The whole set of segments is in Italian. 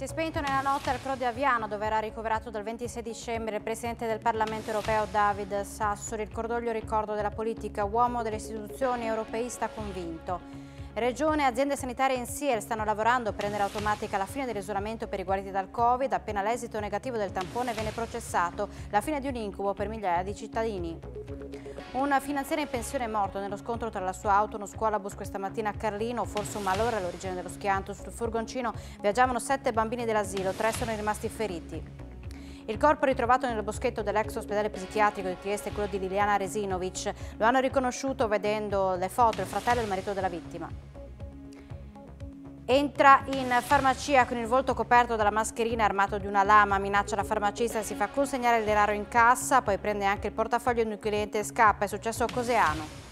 Si è spento nella notte al Pro Aviano dove era ricoverato dal 26 dicembre il Presidente del Parlamento europeo David Sassoli, il cordoglio ricordo della politica, uomo delle istituzioni europeista convinto. Regione e aziende sanitarie in Sier stanno lavorando per rendere automatica la fine dell'isolamento per i guariti dal Covid, appena l'esito negativo del tampone viene processato, la fine di un incubo per migliaia di cittadini. Un finanziere in pensione è morto nello scontro tra la sua auto e uno scuolabus questa mattina a Carlino, forse un malore all'origine dello schianto. Sul furgoncino viaggiavano sette bambini dell'asilo, tre sono rimasti feriti. Il corpo ritrovato nel boschetto dell'ex ospedale psichiatrico di Trieste è quello di Liliana Resinovic. Lo hanno riconosciuto vedendo le foto il fratello e il marito della vittima. Entra in farmacia con il volto coperto dalla mascherina armato di una lama, minaccia la farmacista, si fa consegnare il denaro in cassa, poi prende anche il portafoglio di un cliente e scappa. È successo a Coseano.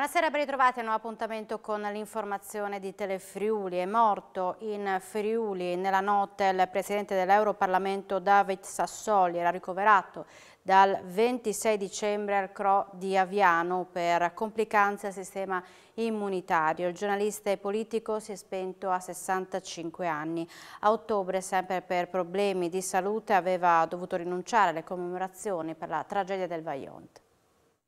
Buonasera, ben ritrovati a un nuovo appuntamento con l'informazione di Telefriuli. È morto in Friuli nella notte il presidente dell'Europarlamento David Sassoli, era ricoverato dal 26 dicembre al CRO di Aviano per complicanze al sistema immunitario. Il giornalista e politico si è spento a 65 anni. A ottobre, sempre per problemi di salute, aveva dovuto rinunciare alle commemorazioni per la tragedia del Vajont.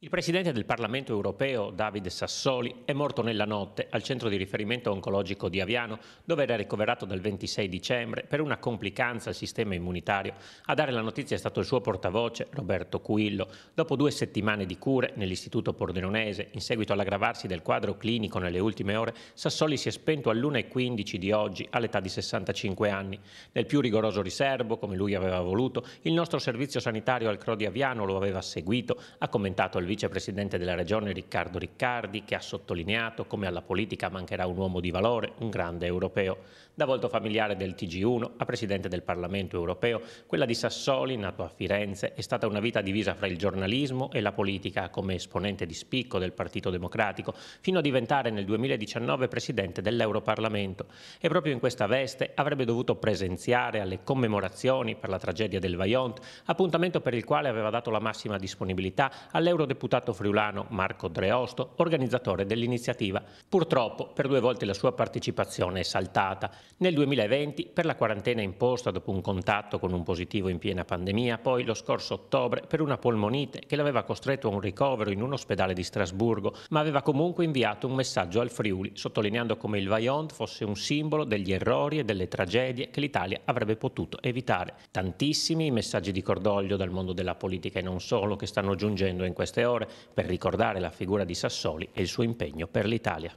Il Presidente del Parlamento europeo, Davide Sassoli, è morto nella notte al centro di riferimento oncologico di Aviano, dove era ricoverato dal 26 dicembre per una complicanza al sistema immunitario. A dare la notizia è stato il suo portavoce, Roberto Cuillo. Dopo due settimane di cure nell'istituto pordenonese, in seguito all'aggravarsi del quadro clinico nelle ultime ore, Sassoli si è spento all'1.15 di oggi all'età di 65 anni. Nel più rigoroso riservo, come lui aveva voluto, il nostro servizio sanitario al CRO di Aviano lo aveva seguito, ha commentato il vicepresidente della Regione Riccardo Riccardi, che ha sottolineato come alla politica mancherà un uomo di valore, un grande europeo. Da volto familiare del TG1 a presidente del Parlamento europeo, quella di Sassoli, nato a Firenze, è stata una vita divisa fra il giornalismo e la politica come esponente di spicco del Partito Democratico, fino a diventare nel 2019 presidente dell'Europarlamento. E proprio in questa veste avrebbe dovuto presenziare alle commemorazioni per la tragedia del Vaillant, appuntamento per il quale aveva dato la massima disponibilità all'eurodeputato deputato friulano Marco Dreosto, organizzatore dell'iniziativa. Purtroppo per due volte la sua partecipazione è saltata. Nel 2020 per la quarantena imposta dopo un contatto con un positivo in piena pandemia, poi lo scorso ottobre per una polmonite che l'aveva costretto a un ricovero in un ospedale di Strasburgo, ma aveva comunque inviato un messaggio al Friuli, sottolineando come il Vaillant fosse un simbolo degli errori e delle tragedie che l'Italia avrebbe potuto evitare. Tantissimi i messaggi di cordoglio dal mondo della politica e non solo che stanno giungendo in queste ore ore per ricordare la figura di Sassoli e il suo impegno per l'Italia.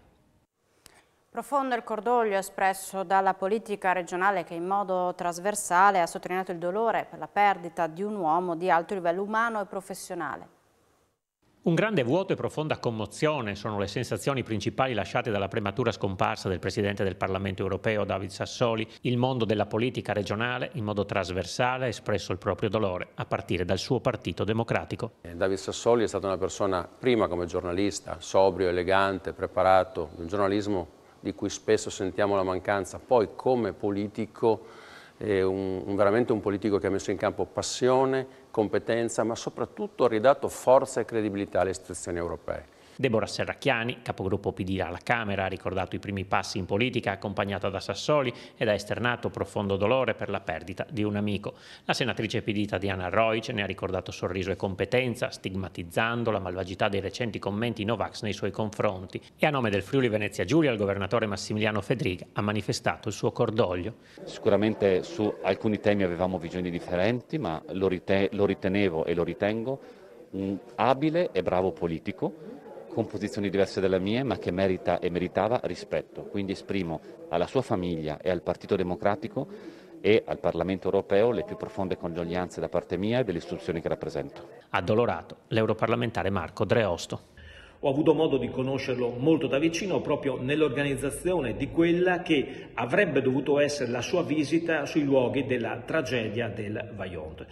Profondo il cordoglio espresso dalla politica regionale che in modo trasversale ha sottolineato il dolore per la perdita di un uomo di alto livello umano e professionale. Un grande vuoto e profonda commozione sono le sensazioni principali lasciate dalla prematura scomparsa del Presidente del Parlamento europeo David Sassoli. Il mondo della politica regionale in modo trasversale ha espresso il proprio dolore, a partire dal suo partito democratico. Eh, David Sassoli è stata una persona prima come giornalista, sobrio, elegante, preparato, un giornalismo di cui spesso sentiamo la mancanza, poi come politico eh, un, un, veramente un politico che ha messo in campo passione, competenza, ma soprattutto ha ridato forza e credibilità alle istituzioni europee. Deborah Serracchiani, capogruppo PD alla Camera, ha ricordato i primi passi in politica accompagnata da Sassoli ed ha esternato profondo dolore per la perdita di un amico. La senatrice PD Tatiana Roic ne ha ricordato sorriso e competenza, stigmatizzando la malvagità dei recenti commenti Novax nei suoi confronti e a nome del Friuli Venezia Giulia il governatore Massimiliano Fedriga ha manifestato il suo cordoglio. Sicuramente su alcuni temi avevamo visioni differenti, ma lo, ritenevo e lo ritengo un abile e bravo politico con posizioni diverse dalle mie, ma che merita e meritava rispetto. Quindi esprimo alla sua famiglia e al Partito Democratico e al Parlamento europeo le più profonde condoglianze da parte mia e delle istituzioni che rappresento. Addolorato l'europarlamentare Marco Dreosto. Ho avuto modo di conoscerlo molto da vicino proprio nell'organizzazione di quella che avrebbe dovuto essere la sua visita sui luoghi della tragedia del Vaillant.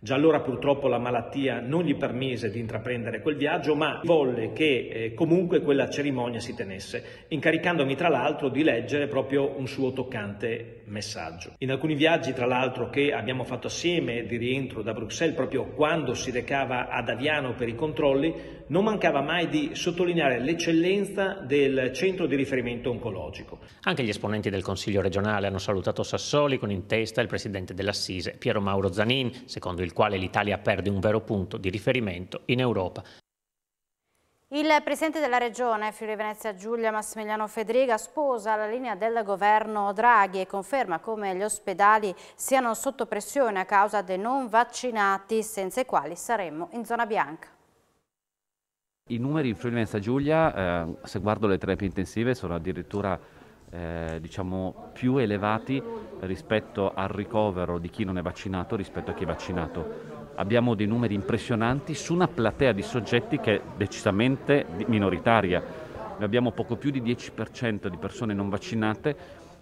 Già allora purtroppo la malattia non gli permise di intraprendere quel viaggio, ma volle che eh, comunque quella cerimonia si tenesse, incaricandomi tra l'altro di leggere proprio un suo toccante messaggio. In alcuni viaggi tra l'altro che abbiamo fatto assieme di rientro da Bruxelles, proprio quando si recava ad Aviano per i controlli, non mancava mai di sottolineare l'eccellenza del centro di riferimento oncologico. Anche gli esponenti del Consiglio regionale hanno salutato Sassoli con in testa il presidente dell'Assise, Piero Mauro Zanin, secondo il quale l'Italia perde un vero punto di riferimento in Europa. Il presidente della regione Friuli Venezia Giulia Massimiliano Fedriga sposa la linea del governo Draghi e conferma come gli ospedali siano sotto pressione a causa dei non vaccinati senza i quali saremmo in zona bianca. I numeri in Friuli Venezia Giulia, eh, se guardo le terapie intensive, sono addirittura eh, diciamo, più elevati rispetto al ricovero di chi non è vaccinato rispetto a chi è vaccinato. Abbiamo dei numeri impressionanti su una platea di soggetti che è decisamente minoritaria. Abbiamo poco più di 10% di persone non vaccinate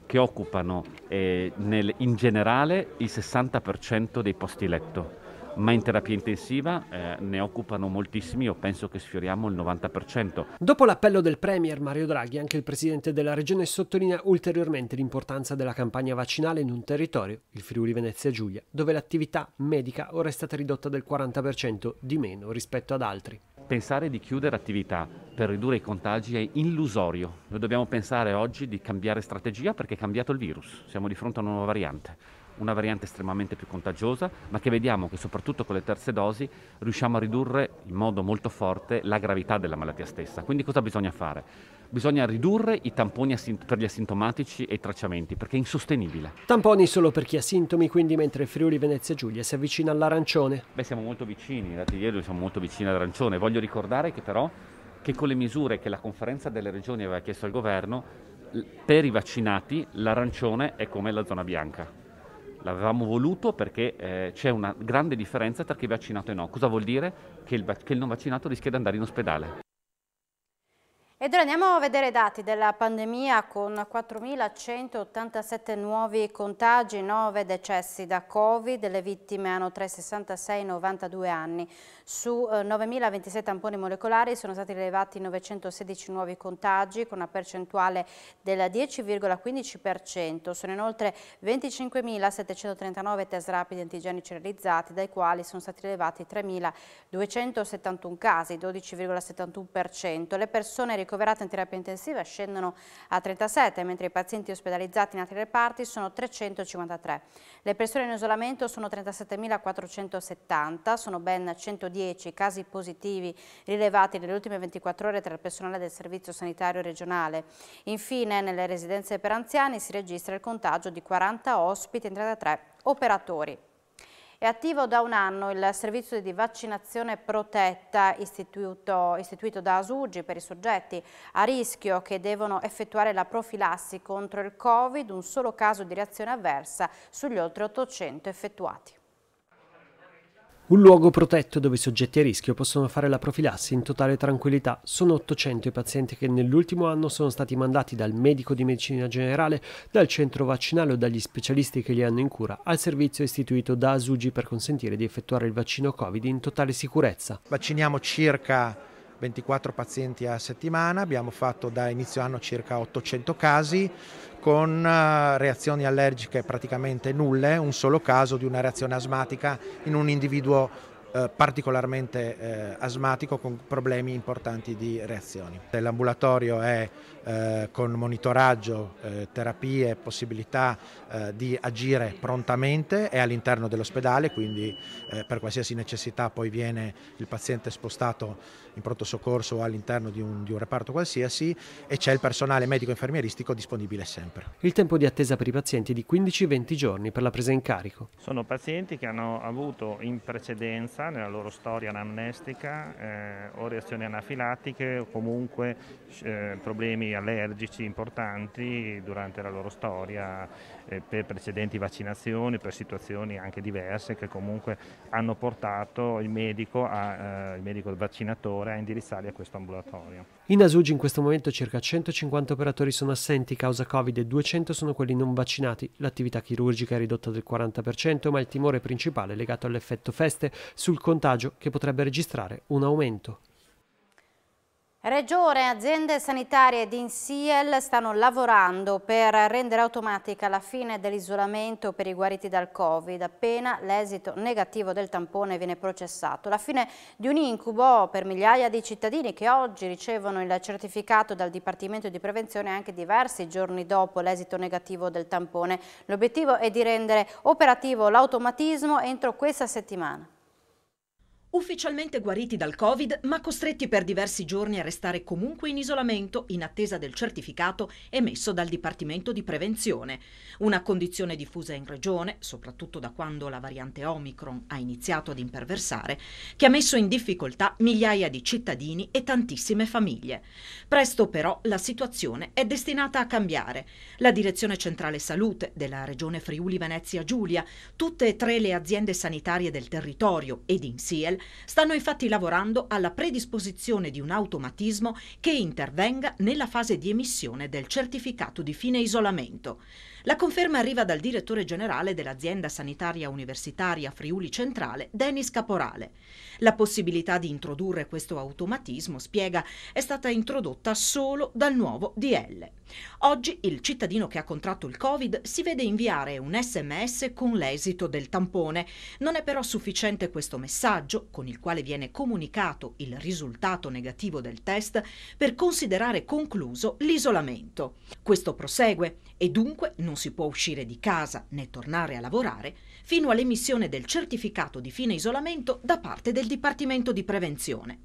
che occupano eh, nel, in generale il 60% dei posti letto ma in terapia intensiva eh, ne occupano moltissimi, io penso che sfioriamo il 90%. Dopo l'appello del Premier Mario Draghi, anche il Presidente della Regione sottolinea ulteriormente l'importanza della campagna vaccinale in un territorio, il Friuli Venezia Giulia, dove l'attività medica ora è stata ridotta del 40% di meno rispetto ad altri. Pensare di chiudere attività per ridurre i contagi è illusorio. Noi dobbiamo pensare oggi di cambiare strategia perché è cambiato il virus, siamo di fronte a una nuova variante una variante estremamente più contagiosa, ma che vediamo che soprattutto con le terze dosi riusciamo a ridurre in modo molto forte la gravità della malattia stessa. Quindi cosa bisogna fare? Bisogna ridurre i tamponi per gli asintomatici e i tracciamenti perché è insostenibile. Tamponi solo per chi ha sintomi, quindi mentre Friuli Venezia Giulia si avvicina all'arancione. Beh, siamo molto vicini, in realtà ieri siamo molto vicini all'arancione. Voglio ricordare che però che con le misure che la conferenza delle regioni aveva chiesto al governo, per i vaccinati l'arancione è come la zona bianca. L'avevamo voluto perché eh, c'è una grande differenza tra chi è vaccinato e no. Cosa vuol dire? Che il, che il non vaccinato rischia di andare in ospedale. Ed ora andiamo a vedere i dati della pandemia con 4.187 nuovi contagi, 9 decessi da Covid, le vittime hanno tra i 66 e i 92 anni. Su 9.026 eh, tamponi molecolari sono stati rilevati 916 nuovi contagi con una percentuale del 10,15%. Sono inoltre 25.739 test rapidi antigenici realizzati, dai quali sono stati rilevati 3.271 casi, 12,71%. Le persone ricoverate in terapia intensiva scendono a 37, mentre i pazienti ospedalizzati in altri reparti sono 353. Le persone in isolamento sono 37.470, sono ben 110 casi positivi rilevati nelle ultime 24 ore tra il personale del Servizio Sanitario Regionale. Infine, nelle residenze per anziani si registra il contagio di 40 ospiti e 33 operatori. È attivo da un anno il servizio di vaccinazione protetta istituito, istituito, da Asugi per i soggetti a rischio che devono effettuare la profilassi contro il Covid, un solo caso di reazione avversa sugli oltre 800 effettuati. Un luogo protetto dove i soggetti a rischio possono fare la profilassi in totale tranquillità. Sono 800 i pazienti che nell'ultimo anno sono stati mandati dal medico di medicina generale, dal centro vaccinale o dagli specialisti che li hanno in cura al servizio istituito da Asugi per consentire di effettuare il vaccino Covid in totale sicurezza. Vacciniamo circa 24 pazienti a settimana, abbiamo fatto da inizio anno circa 800 casi con eh, reazioni allergiche praticamente nulle, un solo caso di una reazione asmatica in un individuo eh, particolarmente eh, asmatico con problemi importanti di reazioni. L'ambulatorio è eh, con monitoraggio, eh, terapie, possibilità eh, di agire prontamente, e all'interno dell'ospedale, quindi eh, per qualsiasi necessità poi viene il paziente spostato in pronto soccorso o all'interno di, di un, reparto qualsiasi e c'è il personale medico-infermieristico disponibile sempre. Il tempo di attesa per i pazienti è di 15-20 giorni per la presa in carico. Sono pazienti che hanno avuto in precedenza nella loro storia anamnestica eh, o reazioni anafilattiche o comunque problemi allergici importanti durante la loro storia eh, per precedenti vaccinazioni, per situazioni anche diverse che comunque hanno portato il medico, a, eh, il medico vaccinatore a indirizzarli a questo ambulatorio. In Asugi in questo momento circa 150 operatori sono assenti causa Covid e 200 sono quelli non vaccinati. L'attività chirurgica è ridotta del 40%, ma il timore principale è legato all'effetto feste sul contagio che potrebbe registrare un aumento. Regione, aziende sanitarie ed Insiel stanno lavorando per rendere automatica la fine dell'isolamento per i guariti dal Covid. Appena l'esito negativo del tampone viene processato. La fine di un incubo per migliaia di cittadini che oggi ricevono il certificato dal Dipartimento di Prevenzione anche diversi giorni dopo l'esito negativo del tampone. L'obiettivo è di rendere operativo l'automatismo entro questa settimana. Ufficialmente guariti dal Covid, ma costretti per diversi giorni a restare comunque in isolamento in attesa del certificato emesso dal Dipartimento di Prevenzione. Una condizione diffusa in regione, soprattutto da quando la variante Omicron ha iniziato ad imperversare, che ha messo in difficoltà migliaia di cittadini e tantissime famiglie. Presto però la situazione è destinata a cambiare. La Direzione Centrale Salute della Regione Friuli Venezia Giulia, tutte e tre le aziende sanitarie del territorio ed Insiel Stanno infatti lavorando alla predisposizione di un automatismo che intervenga nella fase di emissione del certificato di fine isolamento. La conferma arriva dal direttore generale dell'azienda sanitaria universitaria Friuli Centrale, Denis Caporale. La possibilità di introdurre questo automatismo, spiega, è stata introdotta solo dal nuovo DL. Oggi il cittadino che ha contratto il Covid si vede inviare un sms con l'esito del tampone. Non è però sufficiente questo messaggio, con il quale viene comunicato il risultato negativo del test, per considerare concluso l'isolamento. Questo prosegue e dunque non non si può uscire di casa né tornare a lavorare fino all'emissione del certificato di fine isolamento da parte del Dipartimento di Prevenzione.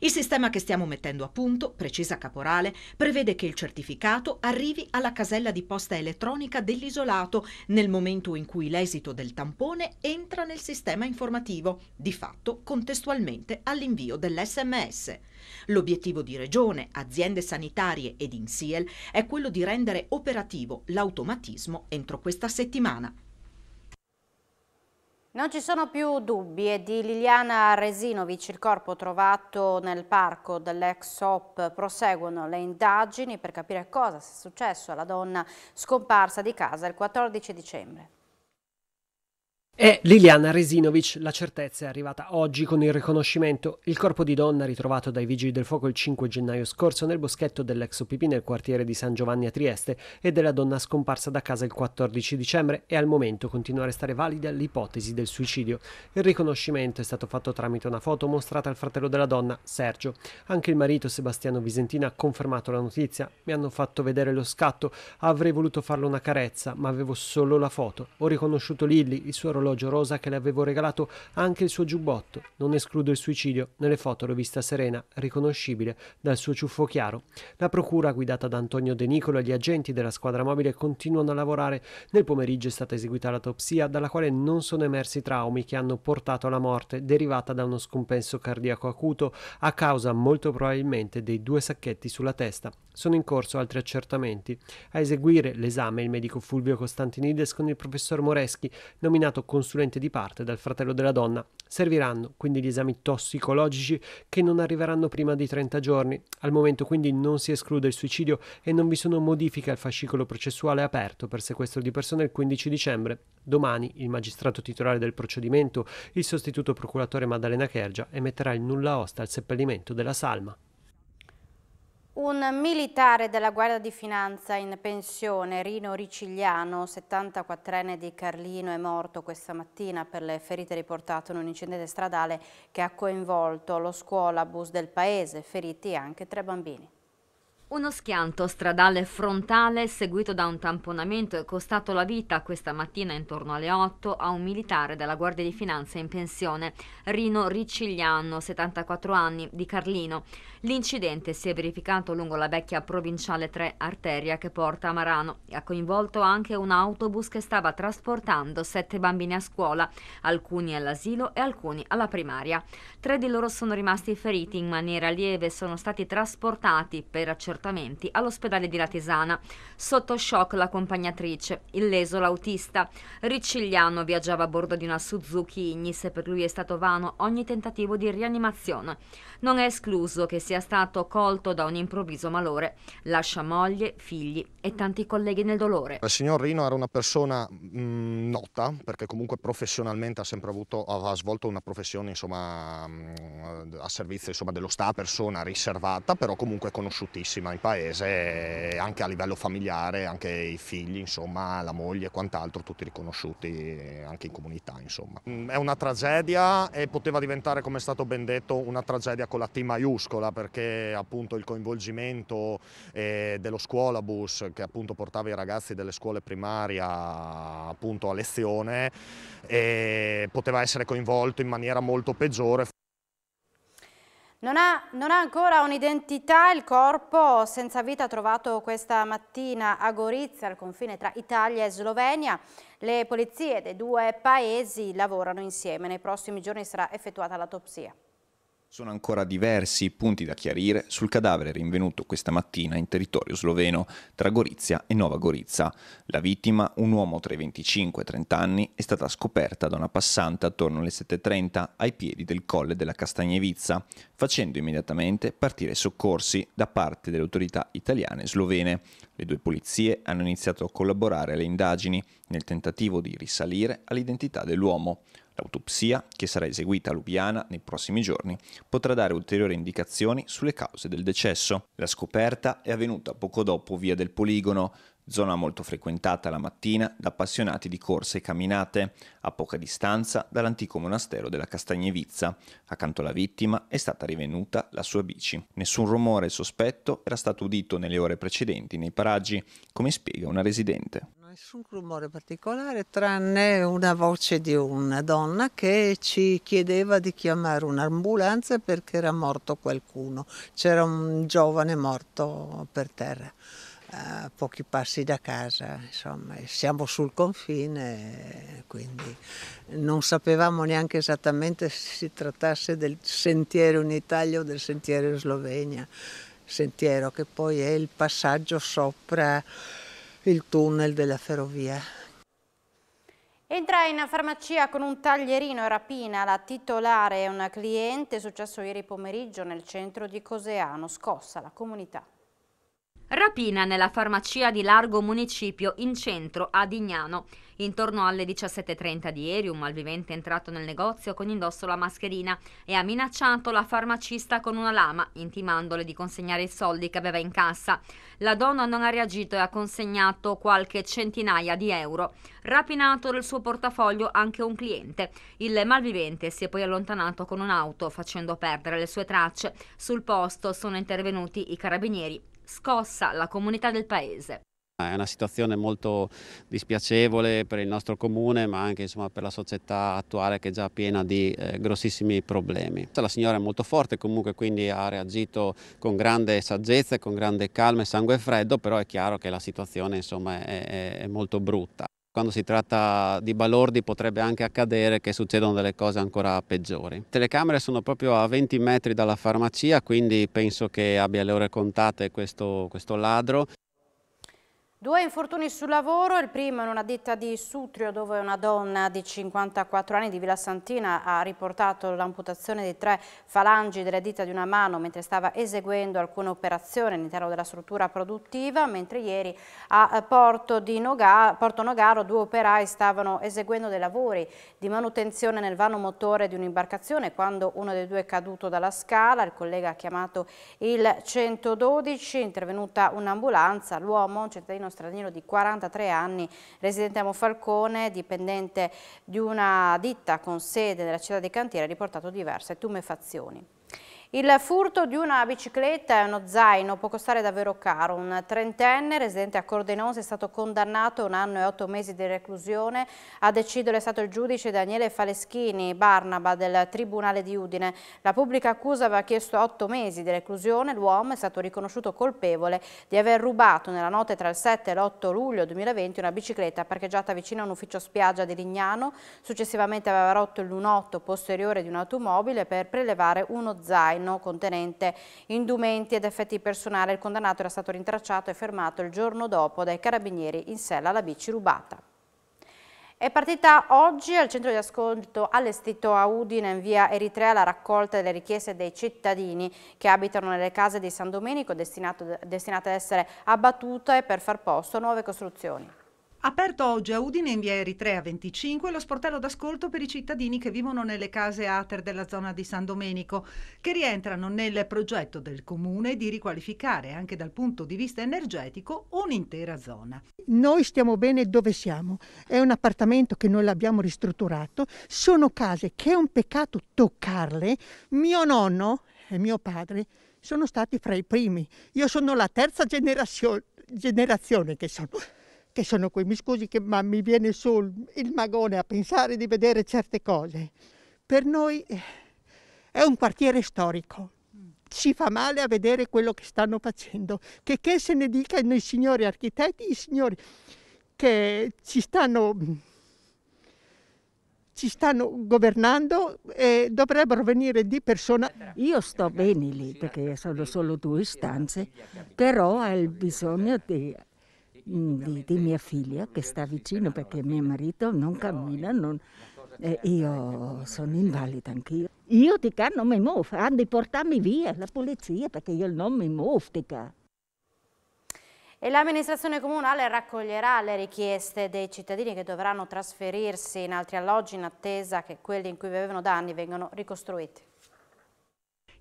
Il sistema che stiamo mettendo a punto, precisa Caporale, prevede che il certificato arrivi alla casella di posta elettronica dell'isolato nel momento in cui l'esito del tampone entra nel sistema informativo, di fatto contestualmente all'invio dell'SMS. L'obiettivo di Regione, aziende sanitarie ed Insiel è quello di rendere operativo l'automatismo entro questa settimana. Non ci sono più dubbi, è di Liliana Resinovic il corpo trovato nel parco dell'ex OP. Proseguono le indagini per capire cosa sia successo alla donna scomparsa di casa il 14 dicembre. È Liliana Resinovic, la certezza è arrivata oggi con il riconoscimento. Il corpo di donna ritrovato dai vigili del fuoco il 5 gennaio scorso nel boschetto dell'ex OPP nel quartiere di San Giovanni a Trieste e della donna scomparsa da casa il 14 dicembre e al momento continua a restare valida l'ipotesi del suicidio. Il riconoscimento è stato fatto tramite una foto mostrata al fratello della donna, Sergio. Anche il marito Sebastiano Visentina ha confermato la notizia. Mi hanno fatto vedere lo scatto, avrei voluto farlo una carezza, ma avevo solo la foto. Ho riconosciuto Lilli, il suo orologio rosa che le avevo regalato, anche il suo giubbotto. Non escludo il suicidio, nelle foto l'ho vista serena, riconoscibile, dal suo ciuffo chiaro. La procura, guidata da Antonio De Nicolo e gli agenti della squadra mobile, continuano a lavorare. Nel pomeriggio è stata eseguita l'autopsia, dalla quale non sono emersi traumi che hanno portato alla morte, derivata da uno scompenso cardiaco acuto, a causa molto probabilmente dei due sacchetti sulla testa. Sono in corso altri accertamenti. A eseguire l'esame il medico Fulvio Costantinides con il professor Moreschi, nominato consulente di parte dal fratello della donna. Serviranno quindi gli esami tossicologici che non arriveranno prima di 30 giorni. Al momento quindi non si esclude il suicidio e non vi sono modifiche al fascicolo processuale aperto per sequestro di persone il 15 dicembre. Domani il magistrato titolare del procedimento, il sostituto procuratore Maddalena Kergia, emetterà il nulla osta al seppellimento della salma. Un militare della Guardia di Finanza in pensione, Rino Ricigliano, 74enne di Carlino, è morto questa mattina per le ferite riportate in un incidente stradale che ha coinvolto lo scuola bus del paese, feriti anche tre bambini. Uno schianto stradale frontale seguito da un tamponamento è costato la vita questa mattina intorno alle 8 a un militare della Guardia di Finanza in pensione, Rino Ricigliano, 74 anni, di Carlino. L'incidente si è verificato lungo la vecchia provinciale 3 arteria che porta a Marano e ha coinvolto anche un autobus che stava trasportando sette bambini a scuola, alcuni all'asilo e alcuni alla primaria. Tre di loro sono rimasti feriti in maniera lieve e sono stati trasportati per accertamento comportamenti all'ospedale di Latesana. Sotto shock l'accompagnatrice, illeso l'autista. Riccigliano viaggiava a bordo di una Suzuki Ignis e per lui è stato vano ogni tentativo di rianimazione non è escluso che sia stato colto da un improvviso malore. Lascia moglie, figli e tanti colleghi nel dolore. Il signor Rino era una persona mh, mm, nota, perché comunque professionalmente ha sempre avuto, ha svolto una professione insomma, mh, mm, a servizio insomma, dello Stato, persona riservata, però comunque conosciutissima in paese, anche a livello familiare, anche i figli, insomma, la moglie e quant'altro, tutti riconosciuti anche in comunità. Insomma. Mm, è una tragedia e poteva diventare, come è stato ben detto, una tragedia con la T maiuscola perché appunto il coinvolgimento eh, dello scuolabus che appunto portava i ragazzi delle scuole primarie appunto a lezione eh, poteva essere coinvolto in maniera molto peggiore. Non ha, non ha, ancora un'identità il corpo senza vita trovato questa mattina a Gorizia, al confine tra Italia e Slovenia. Le polizie dei due paesi lavorano insieme. Nei prossimi giorni sarà effettuata l'autopsia. Sono ancora diversi i punti da chiarire sul cadavere rinvenuto questa mattina in territorio sloveno tra Gorizia e Nova Gorizia. La vittima, un uomo tra i 25 e i 30 anni, è stata scoperta da una passante attorno alle 7.30 ai piedi del colle della Castagnevizza, facendo immediatamente partire soccorsi da parte delle autorità italiane e slovene. Le due polizie hanno iniziato a collaborare alle indagini nel tentativo di risalire all'identità dell'uomo. L'autopsia, che sarà eseguita a Lubiana nei prossimi giorni, potrà dare ulteriori indicazioni sulle cause del decesso. La scoperta è avvenuta poco dopo via del poligono, zona molto frequentata la mattina da appassionati di corse e camminate, a poca distanza dall'antico monastero della Castagnevizza. Accanto alla vittima è stata rivenuta la sua bici. Nessun rumore sospetto era stato udito nelle ore precedenti nei paraggi, come spiega una residente nessun rumore particolare tranne una voce di una donna che ci chiedeva di chiamare un'ambulanza perché era morto qualcuno. C'era un giovane morto per terra a eh, pochi passi da casa, insomma, siamo sul confine, quindi non sapevamo neanche esattamente se si trattasse del sentiero in Italia o del sentiero in Slovenia, sentiero che poi è il passaggio sopra il tunnel della ferrovia. Entra in farmacia con un taglierino e rapina la titolare e una cliente, successo ieri pomeriggio nel centro di Coseano, scossa la comunità. Rapina nella farmacia di Largo Municipio in centro a Dignano. Intorno alle 17.30 di ieri un malvivente è entrato nel negozio con indosso la mascherina e ha minacciato la farmacista con una lama, intimandole di consegnare i soldi che aveva in cassa. La donna non ha reagito e ha consegnato qualche centinaia di euro. Rapinato dal suo portafoglio anche un cliente. Il malvivente si è poi allontanato con un'auto facendo perdere le sue tracce. Sul posto sono intervenuti i carabinieri scossa la comunità del paese. È una situazione molto dispiacevole per il nostro comune ma anche insomma, per la società attuale che è già piena di eh, grossissimi problemi. La signora è molto forte comunque quindi ha reagito con grande saggezza, con grande calma e sangue freddo però è chiaro che la situazione insomma, è, è molto brutta. Quando si tratta di balordi potrebbe anche accadere che succedano delle cose ancora peggiori. Le telecamere sono proprio a 20 metri dalla farmacia, quindi penso che abbia le ore contate questo, questo ladro. Due infortuni sul lavoro, il primo in una ditta di Sutrio dove una donna di 54 anni di Villa Santina ha riportato l'amputazione di tre falangi delle dita di una mano mentre stava eseguendo alcune operazioni all'interno della struttura produttiva, mentre ieri a Porto, Nogaro, Porto Nogaro due operai stavano eseguendo dei lavori di manutenzione nel vano motore di un'imbarcazione quando uno dei due è caduto dalla scala, il collega ha chiamato il 112, è intervenuta un'ambulanza, l'uomo, un cittadino straniero di 43 anni, residente a Monfalcone, dipendente di una ditta con sede nella città di Cantiere, riportato diverse tumefazioni. Il furto di una bicicletta e uno zaino può costare davvero caro. Un trentenne residente a Cordenose è stato condannato a un anno e otto mesi di reclusione. A decidere è stato il giudice Daniele Faleschini, Barnaba del Tribunale di Udine. La pubblica accusa aveva chiesto otto mesi di reclusione. L'uomo è stato riconosciuto colpevole di aver rubato nella notte tra il 7 e l'8 luglio 2020 una bicicletta parcheggiata vicino a un ufficio spiaggia di Lignano. Successivamente aveva rotto il lunotto posteriore di un'automobile per prelevare uno zaino zaino contenente indumenti ed effetti personali. Il condannato era stato rintracciato e fermato il giorno dopo dai carabinieri in sella alla bici rubata. È partita oggi al centro di ascolto allestito a Udine in via Eritrea la raccolta delle richieste dei cittadini che abitano nelle case di San Domenico destinate ad essere abbattute per far posto a nuove costruzioni. Aperto oggi a Udine in via Eritrea 25 lo sportello d'ascolto per i cittadini che vivono nelle case ATER della zona di San Domenico, che rientrano nel progetto del comune di riqualificare anche dal punto di vista energetico un'intera zona. Noi stiamo bene dove siamo, è un appartamento che noi l'abbiamo ristrutturato, sono case che è un peccato toccarle. Mio nonno e mio padre sono stati fra i primi, io sono la terza generazione, generazione che sono che sono qui, mi scusi che, ma mi viene sul il magone a pensare di vedere certe cose. Per noi eh, è un quartiere storico. Ci fa male a vedere quello che stanno facendo. Che, che se ne dicano i signori architetti, i signori che ci stanno, ci stanno governando e dovrebbero venire di persona. Io sto bene lì perché sono solo due stanze, però ho bisogno di Mm, di, di mia figlia che sta vicino perché mio marito non cammina, non, eh, io sono invalida anch'io. Io di non mi muovo, andi di portarmi via la polizia perché io non mi muovo di E l'amministrazione comunale raccoglierà le richieste dei cittadini che dovranno trasferirsi in altri alloggi in attesa che quelli in cui vivevano da anni vengano ricostruiti.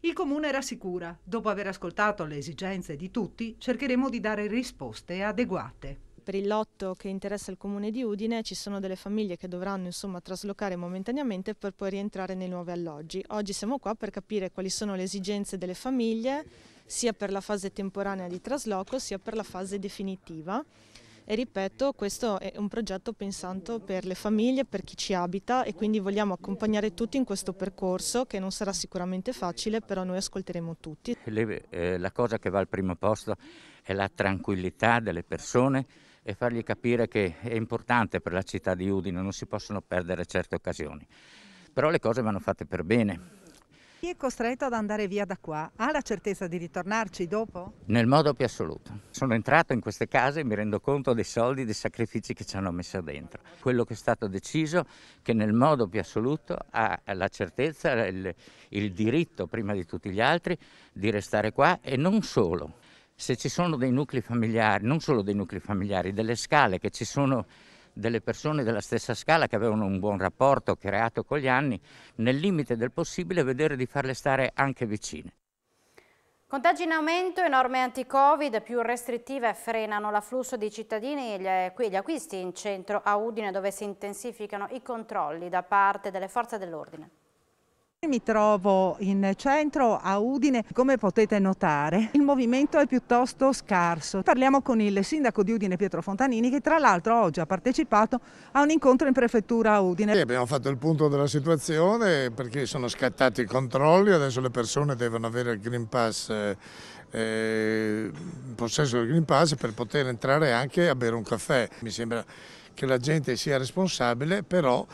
Il Comune rassicura, dopo aver ascoltato le esigenze di tutti, cercheremo di dare risposte adeguate per il lotto che interessa il comune di Udine ci sono delle famiglie che dovranno insomma, traslocare momentaneamente per poi rientrare nei nuovi alloggi. Oggi siamo qua per capire quali sono le esigenze delle famiglie sia per la fase temporanea di trasloco sia per la fase definitiva e ripeto questo è un progetto pensato per le famiglie, per chi ci abita e quindi vogliamo accompagnare tutti in questo percorso che non sarà sicuramente facile però noi ascolteremo tutti. Le, eh, la cosa che va al primo posto è la tranquillità delle persone e fargli capire che è importante per la città di Udine, non si possono perdere certe occasioni. Però le cose vanno fatte per bene, chi è costretto ad andare via da qua ha la certezza di ritornarci dopo? Nel modo più assoluto. Sono entrato in queste case e mi rendo conto dei soldi, dei sacrifici che ci hanno messo dentro. Quello che è stato deciso che nel modo più assoluto ha la certezza, il, il diritto prima di tutti gli altri di restare qua e non solo. Se ci sono dei nuclei familiari, non solo dei nuclei familiari, delle scale che ci sono delle persone della stessa scala che avevano un buon rapporto creato con gli anni, nel limite del possibile vedere di farle stare anche vicine. Contagi in aumento, norme anti-covid più restrittive frenano l'afflusso di cittadini e eh, gli acquisti in centro a Udine dove si intensificano i controlli da parte delle forze dell'ordine. Mi trovo in centro a Udine, come potete notare il movimento è piuttosto scarso. Parliamo con il sindaco di Udine Pietro Fontanini che tra l'altro oggi ha partecipato a un incontro in prefettura a Udine. E abbiamo fatto il punto della situazione perché sono scattati i controlli, adesso le persone devono avere il Green Pass, eh, possesso del Green Pass per poter entrare anche a bere un caffè. Mi sembra che la gente sia responsabile però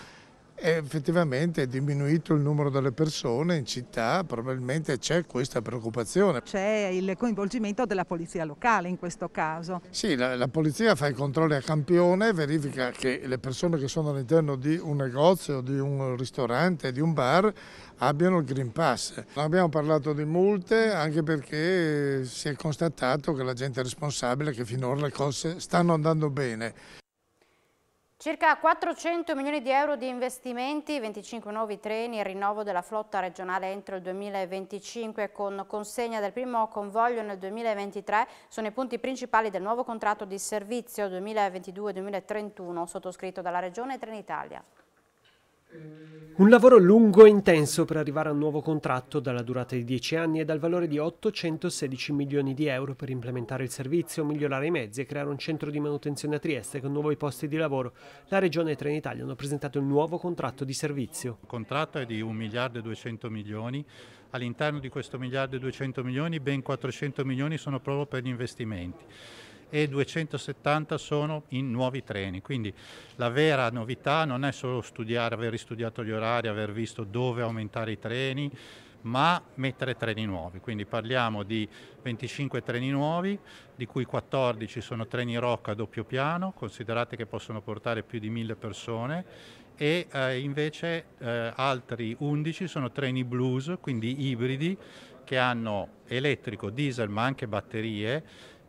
effettivamente è diminuito il numero delle persone in città, probabilmente c'è questa preoccupazione. C'è il coinvolgimento della polizia locale in questo caso. Sì, la, la, polizia fa i controlli a campione, verifica che le persone che sono all'interno di un negozio, di un ristorante, di un bar abbiano il Green Pass. Abbiamo parlato di multe anche perché si è constatato che la gente è responsabile, che finora le cose stanno andando bene. Circa 400 milioni di euro di investimenti, 25 nuovi treni, il rinnovo della flotta regionale entro il 2025 con consegna del primo convoglio nel 2023 sono i punti principali del nuovo contratto di servizio 2022-2031 sottoscritto dalla Regione Trenitalia. Un lavoro lungo e intenso per arrivare a un nuovo contratto dalla durata di 10 anni e dal valore di 816 milioni di euro per implementare il servizio, migliorare i mezzi e creare un centro di manutenzione a Trieste con nuovi posti di lavoro. La Regione e Trenitalia hanno presentato il nuovo contratto di servizio. Il contratto è di 1 miliardo e 200 milioni. All'interno di questo miliardo e 200 milioni ben 400 milioni sono proprio per gli investimenti e 270 sono in nuovi treni. Quindi la vera novità non è solo studiare, aver ristudiato gli orari, aver visto dove aumentare i treni, ma mettere treni nuovi. Quindi parliamo di 25 treni nuovi, di cui 14 sono treni rock a doppio piano, considerate che possono portare più di 1000 persone e eh, invece eh, altri 11 sono treni blues, quindi ibridi, che hanno elettrico, diesel ma anche batterie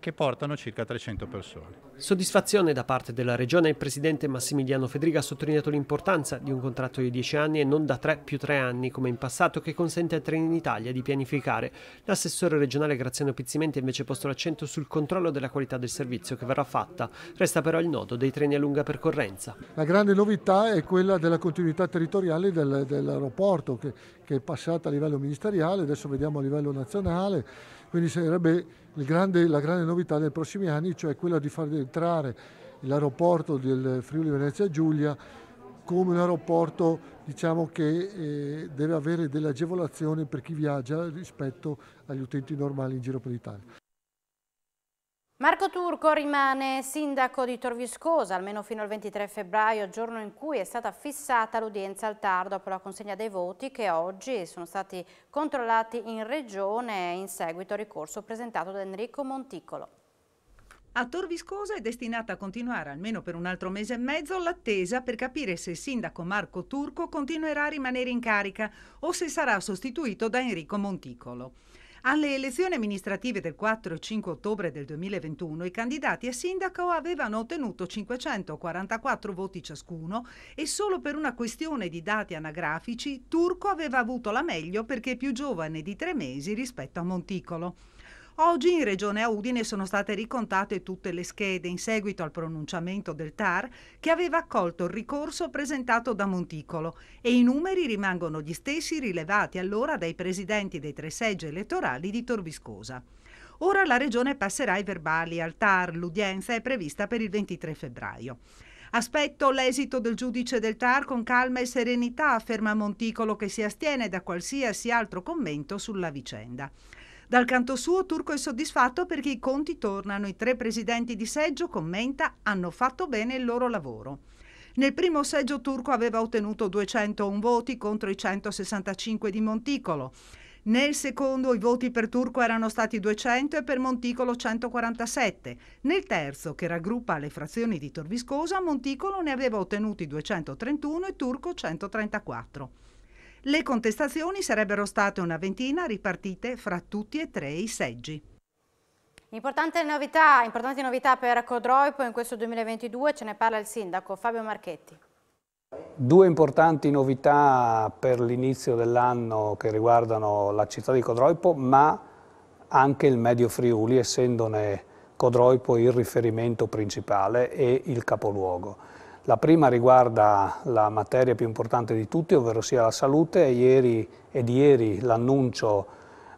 che portano circa 300 persone. Soddisfazione da parte della Regione, il Presidente Massimiliano Fedriga ha sottolineato l'importanza di un contratto di 10 anni e non da 3 più 3 anni come in passato che consente a Trenitalia di pianificare. L'assessore regionale Graziano Pizzimenti ha invece posto l'accento sul controllo della qualità del servizio che verrà fatta. Resta però il nodo dei treni a lunga percorrenza. La grande novità è quella della continuità territoriale del, dell'aeroporto che, che è passata a livello ministeriale, adesso vediamo a livello nazionale, quindi sarebbe grande, la grande novità dei prossimi anni, cioè quella di fare entrare l'aeroporto del Friuli Venezia Giulia come un aeroporto diciamo, che eh, deve avere delle agevolazioni per chi viaggia rispetto agli utenti normali in giro per l'Italia. Marco Turco rimane sindaco di Torviscosa almeno fino al 23 febbraio, giorno in cui è stata fissata l'udienza al TAR dopo la consegna dei voti che oggi sono stati controllati in regione in seguito al ricorso presentato da Enrico Monticolo. A Tor Viscosa è destinata a continuare almeno per un altro mese e mezzo l'attesa per capire se il sindaco Marco Turco continuerà a rimanere in carica o se sarà sostituito da Enrico Monticolo. Alle elezioni amministrative del 4 e 5 ottobre del 2021 i candidati a sindaco avevano ottenuto 544 voti ciascuno e solo per una questione di dati anagrafici Turco aveva avuto la meglio perché più giovane di tre mesi rispetto a Monticolo. Oggi in Regione a Udine sono state ricontate tutte le schede in seguito al pronunciamento del TAR che aveva accolto il ricorso presentato da Monticolo e i numeri rimangono gli stessi rilevati allora dai presidenti dei tre seggi elettorali di Torviscosa. Ora la Regione passerà ai verbali al TAR, l'udienza è prevista per il 23 febbraio. Aspetto l'esito del giudice del TAR con calma e serenità, afferma Monticolo che si astiene da qualsiasi altro commento sulla vicenda. Dal canto suo Turco è soddisfatto perché i conti tornano, i tre presidenti di seggio, commenta, hanno fatto bene il loro lavoro. Nel primo seggio Turco aveva ottenuto 201 voti contro i 165 di Monticolo. Nel secondo i voti per Turco erano stati 200 e per Monticolo 147. Nel terzo, che raggruppa le frazioni di Torviscosa, Monticolo ne aveva ottenuti 231 e Turco 134. Le contestazioni sarebbero state una ventina ripartite fra tutti e tre i seggi. Importante novità, importanti novità per Codroipo in questo 2022, ce ne parla il sindaco Fabio Marchetti. Due importanti novità per l'inizio dell'anno che riguardano la città di Codroipo, ma anche il Medio Friuli, essendone Codroipo il riferimento principale e il capoluogo. La prima riguarda la materia più importante di tutti, ovvero sia la salute, e ieri, ed ieri l'annuncio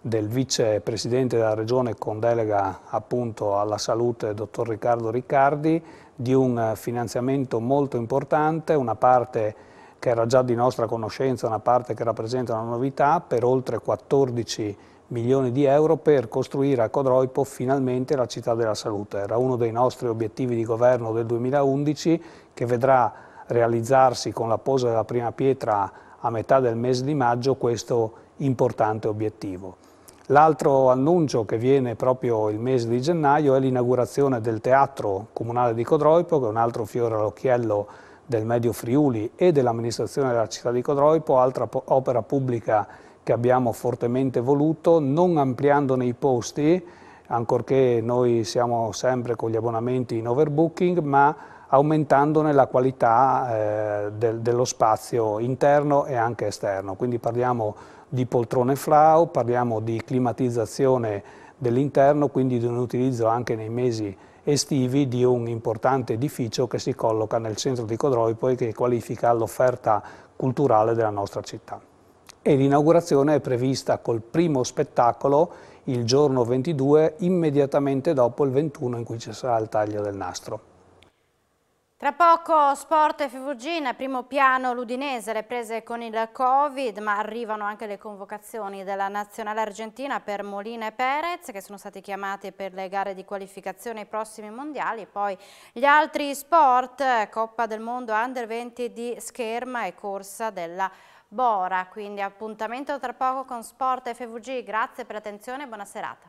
del vicepresidente della Regione con delega appunto alla salute, dottor Riccardo Riccardi, di un finanziamento molto importante, una parte che era già di nostra conoscenza, una parte che rappresenta una novità, per oltre 14 milioni milioni di euro per costruire a Codroipo finalmente la città della salute. Era uno dei nostri obiettivi di governo del 2011 che vedrà realizzarsi con la posa della prima pietra a metà del mese di maggio questo importante obiettivo. L'altro annuncio che viene proprio il mese di gennaio è l'inaugurazione del Teatro Comunale di Codroipo, che è un altro fiore all'occhiello del Medio Friuli e dell'amministrazione della città di Codroipo, altra opera pubblica che abbiamo fortemente voluto, non ampliandone i posti, ancorché noi siamo sempre con gli abbonamenti in overbooking, ma aumentandone la qualità eh, del, dello spazio interno e anche esterno. Quindi parliamo di poltrone FLAU, parliamo di climatizzazione dell'interno, quindi di un utilizzo anche nei mesi estivi di un importante edificio che si colloca nel centro di Codroi, e che qualifica l'offerta culturale della nostra città e l'inaugurazione è prevista col primo spettacolo il giorno 22, immediatamente dopo il 21 in cui ci sarà il taglio del nastro. Tra poco sport FVG, Fivugina, primo piano l'Udinese, le prese con il Covid, ma arrivano anche le convocazioni della nazionale argentina per Molina e Perez, che sono stati chiamati per le gare di qualificazione ai prossimi mondiali. Poi gli altri sport, Coppa del Mondo Under 20 di scherma e corsa della Bora, quindi appuntamento tra poco con Sport FVG, grazie per l'attenzione e buona serata.